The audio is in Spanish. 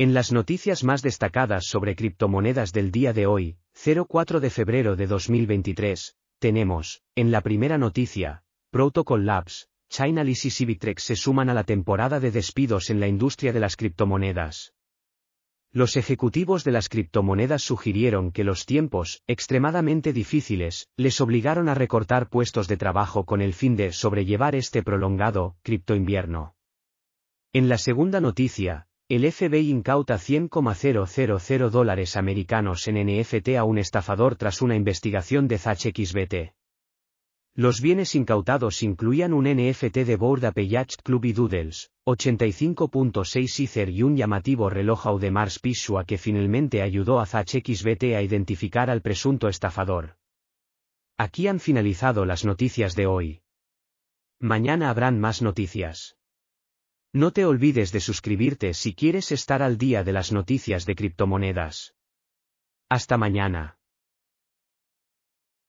En las noticias más destacadas sobre criptomonedas del día de hoy, 04 de febrero de 2023, tenemos, en la primera noticia, Protocol Labs, Chainalysis y Civitrex se suman a la temporada de despidos en la industria de las criptomonedas. Los ejecutivos de las criptomonedas sugirieron que los tiempos, extremadamente difíciles, les obligaron a recortar puestos de trabajo con el fin de sobrellevar este prolongado criptoinvierno. En la segunda noticia, el FBI incauta 100,000 dólares americanos en NFT a un estafador tras una investigación de XBT. Los bienes incautados incluían un NFT de Borda Ape Club y Doodles, 85.6 Ether y un llamativo reloj Audemars Pishua que finalmente ayudó a XBT a identificar al presunto estafador. Aquí han finalizado las noticias de hoy. Mañana habrán más noticias. No te olvides de suscribirte si quieres estar al día de las noticias de criptomonedas. Hasta mañana.